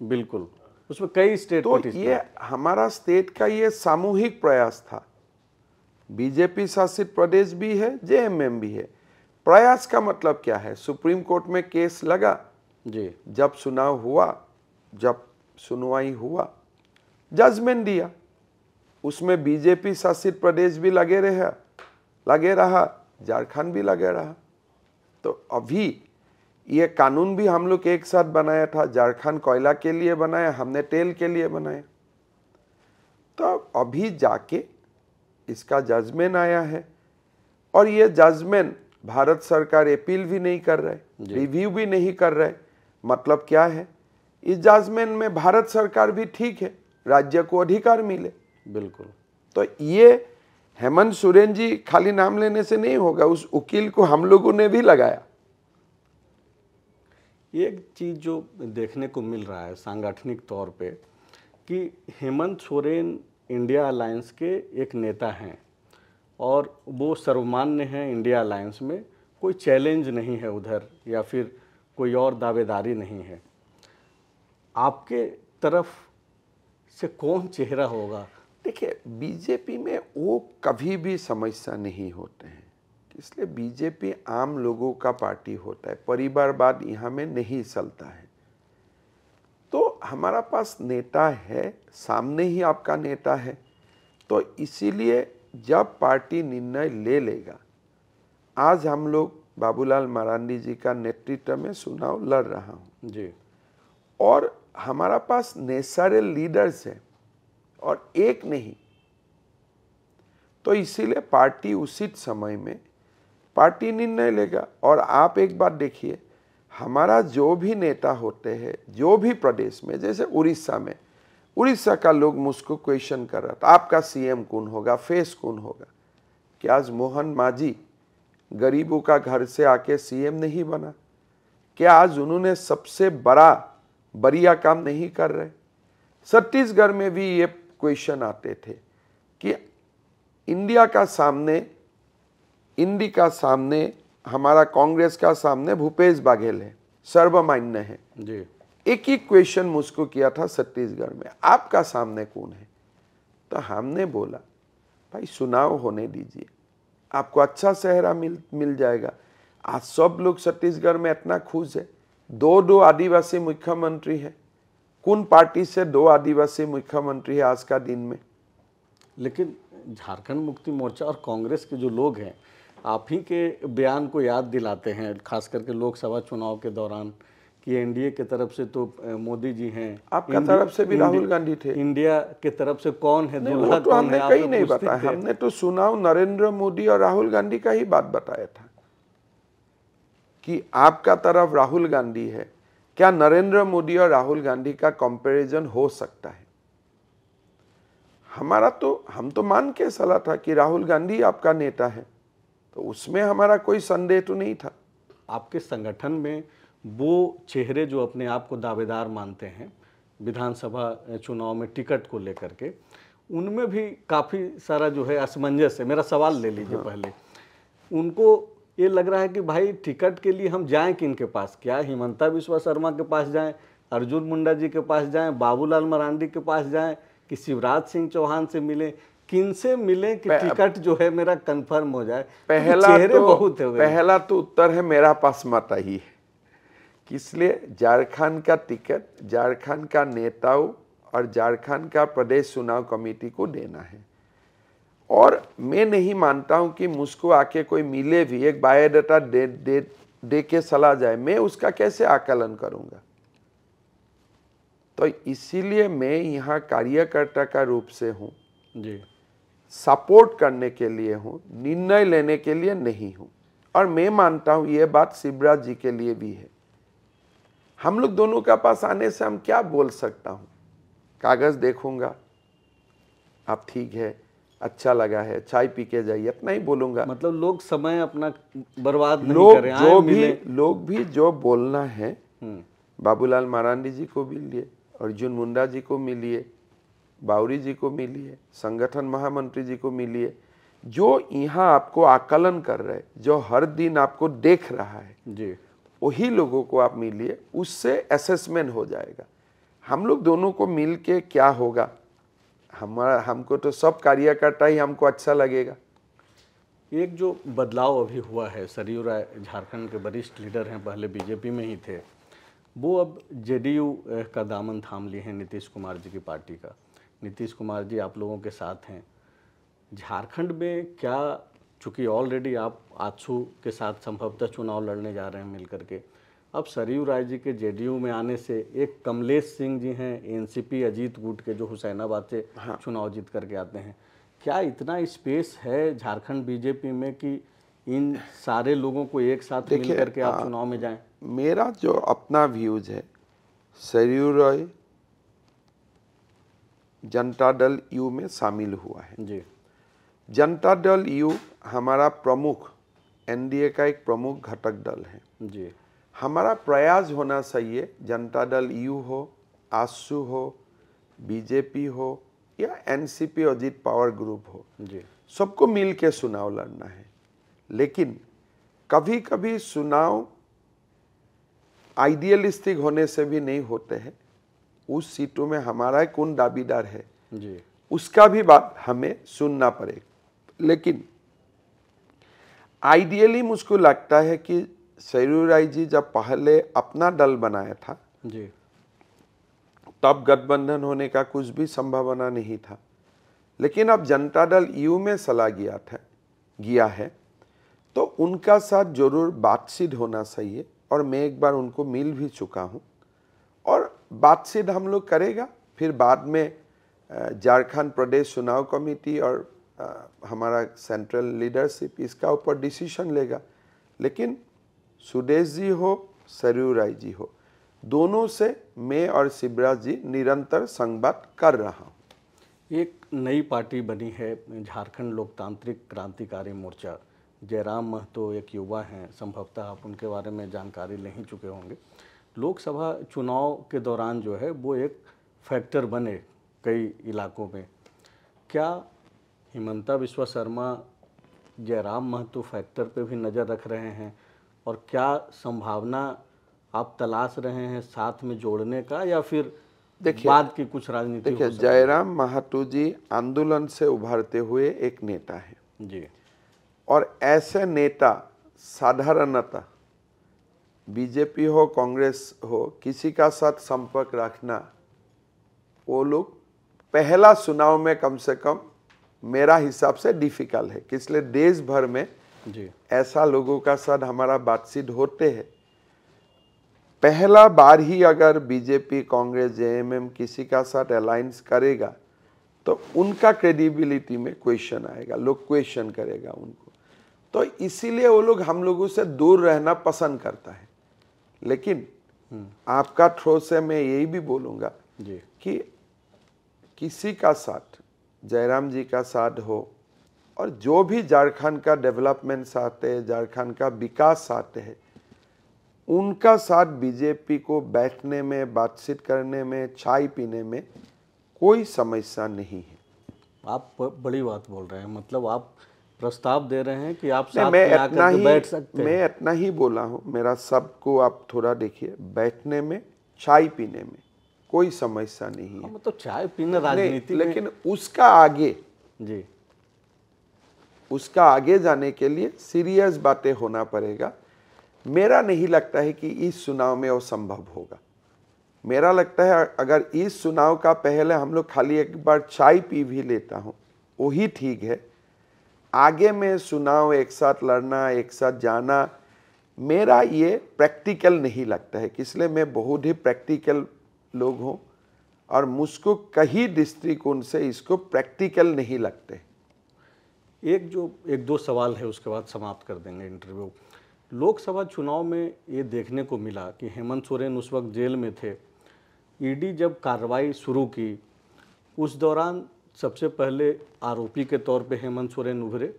बिल्कुल उसमें कई स्टेट तो ये हमारा स्टेट का ये सामूहिक प्रयास था बीजेपी शासित प्रदेश भी है जे भी है प्रयास का मतलब क्या है सुप्रीम कोर्ट में केस लगा जी जब सुनाव हुआ जब सुनवाई हुआ जजमेंट दिया उसमें बीजेपी शासित प्रदेश भी लगे रहे लगे रहा झारखंड भी लगे रहा तो अभी ये कानून भी हम लोग एक साथ बनाया था झारखंड कोयला के लिए बनाया हमने तेल के लिए बनाया तो अभी जाके इसका जजमेंट आया है और ये जजमेंट भारत सरकार अपील भी नहीं कर रहे रिव्यू भी नहीं कर रहे मतलब क्या है इस जजमेंट में भारत सरकार भी ठीक है राज्य को अधिकार मिले बिल्कुल तो ये हेमंत सोरेन जी खाली नाम लेने से नहीं होगा उस उकील को हम लोगों ने भी लगाया एक चीज़ जो देखने को मिल रहा है सांगठनिक तौर पे कि हेमंत सोरेन इंडिया अलायंस के एक नेता हैं और वो सर्वमान्य हैं इंडिया अलायंस में कोई चैलेंज नहीं है उधर या फिर कोई और दावेदारी नहीं है आपके तरफ से कौन चेहरा होगा देखिए बीजेपी में वो कभी भी समस्या नहीं होते हैं इसलिए बीजेपी आम लोगों का पार्टी होता है परिवारवाद यहाँ में नहीं चलता है तो हमारा पास नेता है सामने ही आपका नेता है तो इसीलिए जब पार्टी निर्णय ले लेगा आज हम लोग बाबूलाल मारांडी जी का नेतृत्व में चुनाव लड़ रहा हूँ जी और हमारा पास नेचुरल लीडर्स है और एक नहीं तो इसीलिए पार्टी उचित समय में पार्टी निर्णय लेगा और आप एक बार देखिए हमारा जो भी नेता होते हैं जो भी प्रदेश में जैसे उड़ीसा में उड़ीसा का लोग मुझको क्वेश्चन कर रहा था आपका सीएम कौन होगा फेस कौन होगा क्या आज मोहन माझी गरीबों का घर से आके सीएम नहीं बना क्या आज उन्होंने सबसे बड़ा बढ़िया काम नहीं कर रहे छत्तीसगढ़ में भी ये क्वेश्चन आते थे कि इंडिया का सामने इंडी का सामने हमारा कांग्रेस का सामने भूपेश बाघेल है सर्वमान्य है जी एक ही क्वेश्चन मुझको किया था छत्तीसगढ़ में आपका सामने कौन है तो हमने बोला भाई चुनाव होने दीजिए आपको अच्छा सहरा मिल मिल जाएगा आज सब लोग छत्तीसगढ़ में इतना खुश है दो दो आदिवासी मुख्यमंत्री हैं कौन पार्टी से दो आदिवासी मुख्यमंत्री है आज का दिन में लेकिन झारखंड मुक्ति मोर्चा और कांग्रेस के जो लोग हैं आप ही के बयान को याद दिलाते हैं खास करके लोकसभा चुनाव के दौरान कि एनडीए के तरफ से तो मोदी जी हैं आपका तरफ से भी राहुल गांधी थे इंडिया के तरफ से कौन है वो तो हमने कहीं नहीं बताया हमने तो सुनाओ नरेंद्र मोदी और राहुल गांधी का ही बात बताया था कि आपका तरफ राहुल गांधी है क्या नरेंद्र मोदी और राहुल गांधी का कंपैरिजन हो सकता है हमारा तो हम तो मान के सला था कि राहुल गांधी आपका नेता है तो उसमें हमारा कोई संदेह तो नहीं था आपके संगठन में वो चेहरे जो अपने आप को दावेदार मानते हैं विधानसभा चुनाव में टिकट को लेकर के उनमें भी काफ़ी सारा जो है असमंजस है मेरा सवाल ले लीजिए हाँ। पहले उनको ये लग रहा है कि भाई टिकट के लिए हम जाएं किन के पास क्या हिमंता बिस्वा शर्मा के पास जाएं अर्जुन मुंडा जी के पास जाएं बाबूलाल मरांडी के पास जाएं कि शिवराज सिंह चौहान से मिलें किन से मिले कि टिकट जो है मेरा कंफर्म हो जाए पहला तो बहुत है पहला तो उत्तर है मेरा पास मत ही है इसलिए झारखंड का टिकट झारखंड का नेताओं और झारखंड का प्रदेश चुनाव कमेटी को देना है और मैं नहीं मानता हूँ कि मुझको आके कोई मिले भी एक बायोडाटा दे दे दे के सलाह जाए मैं उसका कैसे आकलन करूँगा तो इसीलिए मैं यहाँ कार्यकर्ता का रूप से हूँ जी सपोर्ट करने के लिए हूँ निर्णय लेने के लिए नहीं हूँ और मैं मानता हूँ ये बात शिवराज जी के लिए भी है हम लोग दोनों का पास आने से हम क्या बोल सकता हूँ कागज़ देखूँगा आप ठीक है अच्छा लगा है चाय पी के जाइए अपना ही बोलूंगा मतलब लोग समय अपना बर्बाद नहीं लोग करें जो भी लोग भी जो बोलना है हम्म। बाबूलाल मारांडी जी को मिलिए अर्जुन मुंडा जी को मिलिए बाउरी जी को मिलिए संगठन महामंत्री जी को मिलिए जो यहाँ आपको आकलन कर रहे जो हर दिन आपको देख रहा है जी वही लोगों को आप मिलिए उससे असेसमेंट हो जाएगा हम लोग दोनों को मिल के क्या होगा हमारा हमको तो सब कार्य करता ही हमको अच्छा लगेगा एक जो बदलाव अभी हुआ है सरयू राय झारखंड के वरिष्ठ लीडर हैं पहले बीजेपी में ही थे वो अब जेडीयू का दामन थाम लिए हैं नीतीश कुमार जी की पार्टी का नीतीश कुमार जी आप लोगों के साथ हैं झारखंड में क्या चूँकि ऑलरेडी आप आजसू के साथ संभवतः चुनाव लड़ने जा रहे हैं मिलकर के अब सरयू राय जी के जेडीयू में आने से एक कमलेश सिंह जी हैं एनसीपी अजीत गुट के जो हुसैनाबाद से हाँ। चुनाव जीत करके आते हैं क्या इतना स्पेस है झारखंड बीजेपी में कि इन सारे लोगों को एक साथ मिल करके आप हाँ, चुनाव में जाएं मेरा जो अपना व्यूज है सरयू राय जनता दल यू में शामिल हुआ है जी जनता दल यू हमारा प्रमुख एनडीए का एक प्रमुख घटक दल है जी हमारा प्रयास होना चाहिए जनता दल यू हो आसू हो बीजेपी हो या एनसीपी अजीत पावर ग्रुप हो जी सबको मिल के चुनाव लड़ना है लेकिन कभी कभी चुनाव आइडियलिस्टिक होने से भी नहीं होते हैं उस सीटों में हमारा कौन दावेदार है जी उसका भी बात हमें सुनना पड़ेगा लेकिन आइडियली मुझको लगता है कि सयू राय जी जब पहले अपना दल बनाया था जी तब गठबंधन होने का कुछ भी संभावना नहीं था लेकिन अब जनता दल यू में चला गया था गया है तो उनका साथ जरूर बातचीत होना चाहिए और मैं एक बार उनको मिल भी चुका हूँ और बातचीत हम लोग करेगा फिर बाद में झारखंड प्रदेश चुनाव कमेटी और हमारा सेंट्रल लीडरशिप इसका ऊपर डिसीशन लेगा लेकिन सुदेश जी हो सरयू राय जी हो दोनों से मैं और शिवराज जी निरंतर संवाद कर रहा हूँ एक नई पार्टी बनी है झारखंड लोकतांत्रिक क्रांतिकारी मोर्चा जयराम महतो एक युवा हैं संभवतः आप उनके बारे में जानकारी ले ही चुके होंगे लोकसभा चुनाव के दौरान जो है वो एक फैक्टर बने कई इलाकों में क्या हिमंता विश्व शर्मा जयराम महतो फैक्टर पे भी नज़र रख रहे हैं और क्या संभावना आप तलाश रहे हैं साथ में जोड़ने का या फिर देखिए बाद की कुछ राजनीति देखिए जयराम महातो जी आंदोलन से उभरते हुए एक नेता है जी और ऐसे नेता साधारणता बीजेपी हो कांग्रेस हो किसी का साथ संपर्क रखना वो लोग पहला चुनाव में कम से कम मेरा हिसाब से डिफिकल्ट है किसलिए देश भर में जी ऐसा लोगों का साथ हमारा बातचीत होते हैं पहला बार ही अगर बीजेपी कांग्रेस जेएमएम किसी का साथ अलायंस करेगा तो उनका क्रेडिबिलिटी में क्वेश्चन आएगा लोग क्वेश्चन करेगा उनको तो इसीलिए वो लोग हम लोगों से दूर रहना पसंद करता है लेकिन हम्म। आपका थ्रो से मैं यही भी बोलूँगा कि किसी का साथ जयराम जी का साथ हो और जो भी झारखंड का डेवलपमेंट चाहते हैं झारखंड का विकास चाहते हैं उनका साथ बीजेपी को बैठने में बातचीत करने में चाय पीने में कोई समस्या नहीं है आप बड़ी बात बोल रहे हैं मतलब आप प्रस्ताव दे रहे हैं कि आप साथ मैं इतना ही बैठ सकते मैं इतना ही बोला हूँ मेरा सबको आप थोड़ा देखिए बैठने में चाय पीने में कोई समस्या नहीं है हाँ, मतलब तो चाय पीना राजनीति लेकिन उसका आगे जी उसका आगे जाने के लिए सीरियस बातें होना पड़ेगा मेरा नहीं लगता है कि इस चुनाव में वो संभव होगा मेरा लगता है अगर इस चुनाव का पहले हम लोग खाली एक बार चाय पी भी लेता हूँ वही ठीक है आगे में चुनाव एक साथ लड़ना एक साथ जाना मेरा ये प्रैक्टिकल नहीं लगता है इसलिए मैं बहुत ही प्रैक्टिकल लोग हूँ और मुझको कहीं दृष्टिकोण से इसको प्रैक्टिकल नहीं लगते एक जो एक दो सवाल है उसके बाद समाप्त कर देंगे इंटरव्यू लोकसभा चुनाव में ये देखने को मिला कि हेमंत सोरेन उस वक्त जेल में थे ईडी जब कार्रवाई शुरू की उस दौरान सबसे पहले आरोपी के तौर पे हेमंत सोरेन उभरे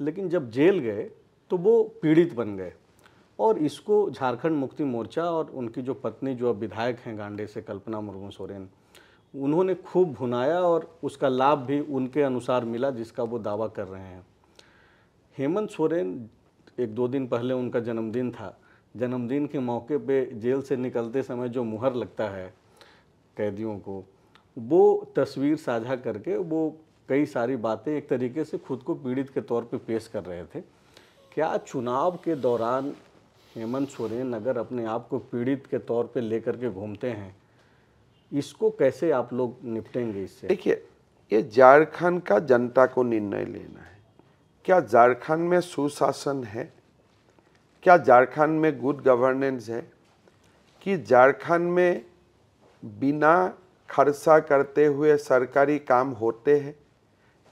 लेकिन जब जेल गए तो वो पीड़ित बन गए और इसको झारखंड मुक्ति मोर्चा और उनकी जो पत्नी जो अब विधायक हैं गांडे से कल्पना मुर्मू सोरेन उन्होंने खूब भुनाया और उसका लाभ भी उनके अनुसार मिला जिसका वो दावा कर रहे हैं हेमंत सोरेन एक दो दिन पहले उनका जन्मदिन था जन्मदिन के मौके पे जेल से निकलते समय जो मुहर लगता है कैदियों को वो तस्वीर साझा करके वो कई सारी बातें एक तरीके से खुद को पीड़ित के तौर पे पेश कर रहे थे क्या चुनाव के दौरान हेमंत सोरेन अगर अपने आप को पीड़ित के तौर पे लेकर के घूमते हैं इसको कैसे आप लोग निपटेंगे इससे देखिए ये झारखंड का जनता को निर्णय लेना है क्या झारखंड में सुशासन है क्या झारखंड में गुड गवर्नेंस है कि झारखंड में बिना खर्चा करते हुए सरकारी काम होते हैं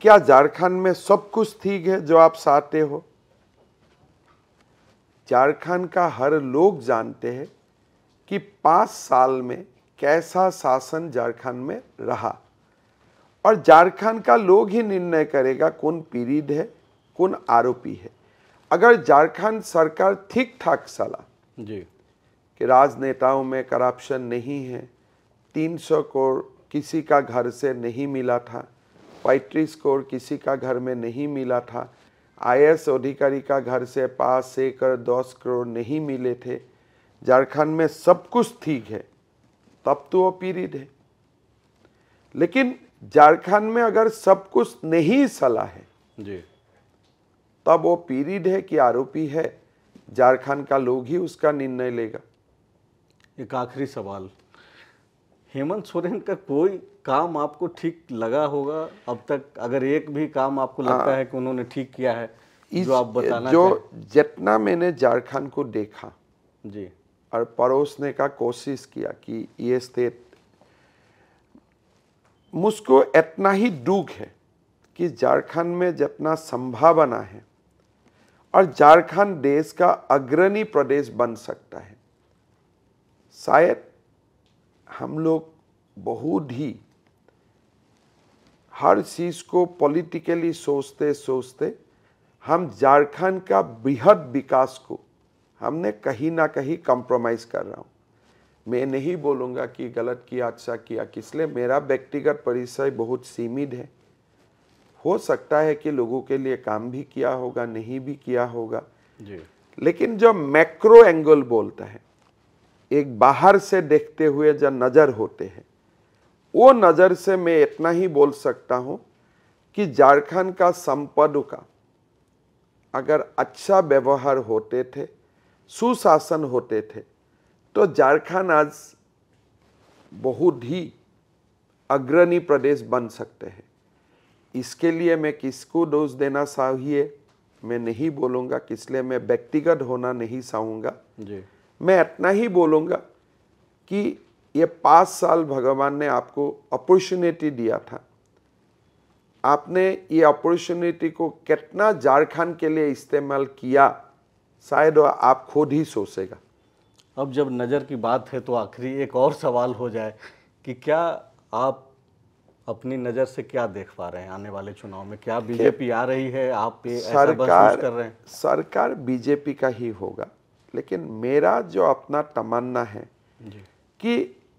क्या झारखंड में सब कुछ ठीक है जो आप चाहते हो झारखंड का हर लोग जानते हैं कि पाँच साल में कैसा शासन झारखंड में रहा और झारखंड का लोग ही निर्णय करेगा कौन पीड़ित है कौन आरोपी है अगर झारखंड सरकार ठीक ठाक चला जी कि राजनेताओं में करप्शन नहीं है 300 करोड़ किसी का घर से नहीं मिला था पैंतीस करोड़ किसी का घर में नहीं मिला था आई अधिकारी का घर से पाँच से कर दस करोड़ नहीं मिले थे झारखंड में सब कुछ ठीक है तब तो वो पीरियड है लेकिन झारखंड में अगर सब कुछ नहीं सला है जी तब वो पीरियड है कि आरोपी है झारखंड का लोग ही उसका निर्णय लेगा एक आखिरी सवाल हेमंत सोरेन का कोई काम आपको ठीक लगा होगा अब तक अगर एक भी काम आपको हाँ। लगता आ, है कि उन्होंने ठीक किया है इस, जो आप बताना जो जितना मैंने झारखंड को देखा जी और परोसने का कोशिश किया कि ये स्टेट मुझको इतना ही दुख है कि झारखंड में जितना संभावना है और झारखंड देश का अग्रणी प्रदेश बन सकता है शायद हम लोग बहुत ही हर चीज़ को पॉलिटिकली सोचते सोचते हम झारखंड का बृहद विकास को हमने कहीं ना कहीं कंप्रोमाइज़ कर रहा हूँ मैं नहीं बोलूँगा कि गलत किया अच्छा किया किस लिए मेरा व्यक्तिगत परिचय बहुत सीमित है हो सकता है कि लोगों के लिए काम भी किया होगा नहीं भी किया होगा जी। लेकिन जो मैक्रो एंगल बोलता है एक बाहर से देखते हुए जो नज़र होते हैं वो नज़र से मैं इतना ही बोल सकता हूँ कि झारखंड का संपद का अगर अच्छा व्यवहार होते थे सुशासन होते थे तो झारखंड आज बहुत ही अग्रणी प्रदेश बन सकते हैं इसके लिए मैं किसको दोष देना चाहिए मैं नहीं बोलूँगा किसलिए मैं व्यक्तिगत होना नहीं चाहूँगा मैं इतना ही बोलूँगा कि ये पाँच साल भगवान ने आपको अपॉर्चुनिटी दिया था आपने ये अपॉर्चुनिटी को कितना झारखंड के लिए इस्तेमाल किया शायद आप खुद ही सोचेगा अब जब नज़र की बात है तो आखिरी एक और सवाल हो जाए कि क्या आप अपनी नज़र से क्या देख पा रहे हैं आने वाले चुनाव में क्या बीजेपी आ रही है आप ये सरकार कर रहे हैं सरकार बीजेपी का ही होगा लेकिन मेरा जो अपना तमन्ना है कि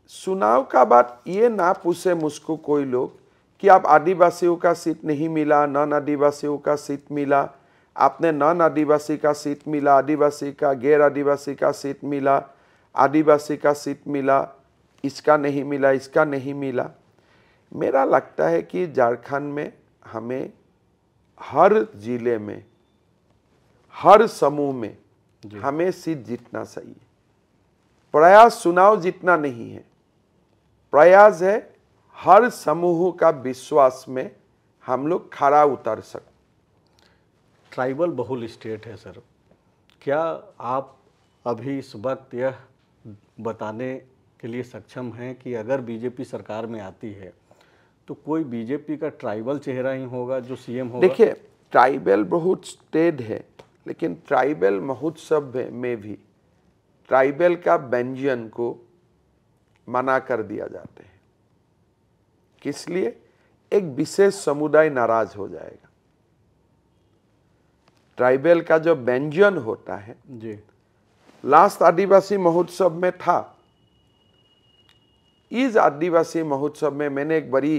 चुनाव का बात ये ना पूछे मुझको कोई लोग कि आप आदिवासियों का सीट नहीं मिला नॉन आदिवासियों का सीट मिला आपने नॉन आदिवासी का सीट मिला आदिवासी का गैर आदिवासी का सीट मिला आदिवासी का सीट मिला इसका नहीं मिला इसका नहीं मिला मेरा लगता है कि झारखंड में हमें हर ज़िले में हर समूह में हमें सीट जीतना चाहिए प्रयास चुनाव जीतना नहीं है प्रयास है हर समूह का विश्वास में हम लोग खड़ा उतर सकते ट्राइबल बहुल स्टेट है सर क्या आप अभी इस वक्त यह बताने के लिए सक्षम हैं कि अगर बीजेपी सरकार में आती है तो कोई बीजेपी का ट्राइबल चेहरा ही होगा जो सीएम होगा देखिए ट्राइबल बहुत स्टेड है लेकिन ट्राइबल महोत्सव में भी ट्राइबल का व्यंजन को मना कर दिया जाते हैं किस लिए एक विशेष समुदाय नाराज हो जाएगा ट्राइबल का जो व्यंजन होता है जी लास्ट आदिवासी महोत्सव में था इस आदिवासी महोत्सव में मैंने एक बड़ी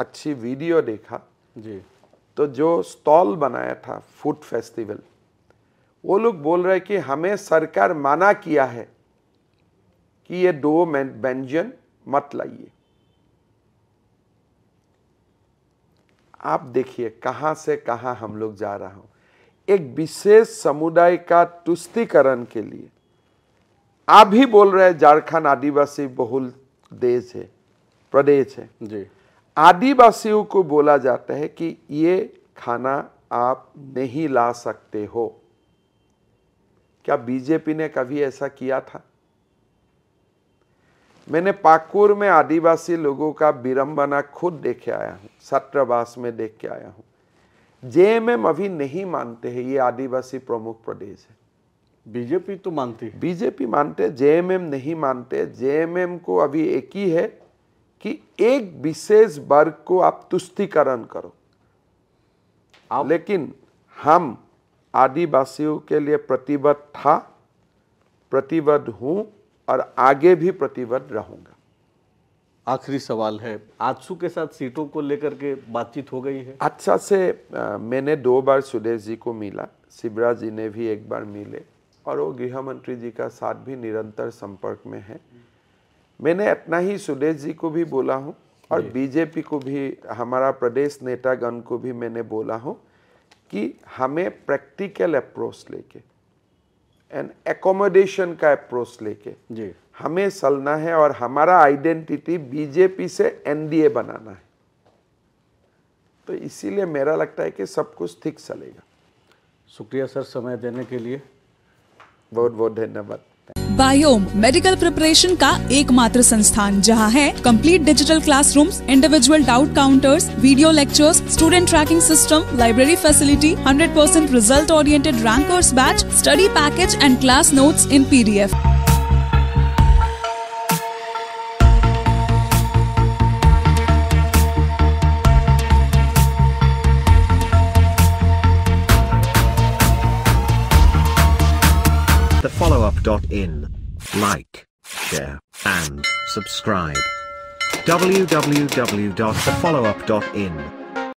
अच्छी वीडियो देखा जी तो जो स्टॉल बनाया था फूड फेस्टिवल वो लोग बोल रहे कि हमें सरकार मना किया है कि ये दो व्यंजन मत लाइए आप देखिए कहाँ से कहाँ हम लोग जा रहा हूँ एक विशेष समुदाय का तुष्टिकरण के लिए आप ही बोल रहे हैं झारखंड आदिवासी बहुल देश है प्रदेश है जी आदिवासियों को बोला जाता है कि ये खाना आप नहीं ला सकते हो क्या बीजेपी ने कभी ऐसा किया था मैंने पाकुर में आदिवासी लोगों का विरम्बना खुद देखे आया हूँ सत्रवास में देख के आया हूँ एम अभी नहीं मानते हैं ये आदिवासी प्रमुख प्रदेश है बीजेपी तो मानती है बीजेपी मानते जे एम नहीं मानते जे एम को अभी एक ही है कि एक विशेष वर्ग को आप तुष्टिकरण करो आप? लेकिन हम आदिवासियों के लिए प्रतिबद्ध था प्रतिबद्ध हूँ और आगे भी प्रतिबद्ध रहूंगा आखिरी सवाल है आजसू के साथ सीटों को लेकर के बातचीत हो गई है अच्छा से आ, मैंने दो बार सुदेश जी को मिला शिवराज जी ने भी एक बार मिले और वो गृह मंत्री जी का साथ भी निरंतर संपर्क में है मैंने इतना ही सुदेश जी को भी बोला हूँ और बीजेपी को भी हमारा प्रदेश नेतागण को भी मैंने बोला हूँ कि हमें प्रैक्टिकल अप्रोच लेके एंड एकोमोडेशन का अप्रोच लेके जी हमें सलना है और हमारा आइडेंटिटी बीजेपी से एनडीए बनाना है तो इसीलिए मेरा लगता है कि सब कुछ ठीक चलेगा शुक्रिया सर समय देने के लिए बहुत बहुत धन्यवाद बायोम मेडिकल प्रिपरेशन का एकमात्र संस्थान जहां है complete digital classrooms, individual doubt counters video lectures student tracking system library facility 100% result oriented rankers batch study package and class notes in PDF www.wordpress.in. Like, share, and subscribe. www.thefollowup.in